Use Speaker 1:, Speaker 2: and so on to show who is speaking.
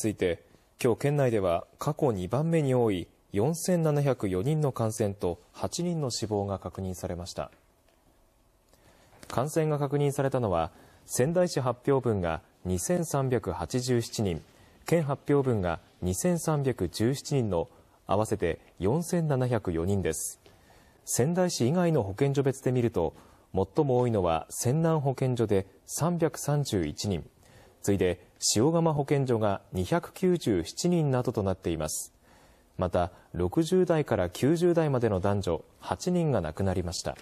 Speaker 1: ついて、今日県内では過去2番目に多い4704人の感染と8人の死亡が確認されました。感染が確認されたのは、仙台市発表分が2387人、県発表分が2317人の合わせて4704人です。仙台市以外の保健所別で見ると、最も多いのは仙南保健所で331人。次いで塩釜保健所が297人などとなっています。また、60代から90代までの男女8人が亡くなりました。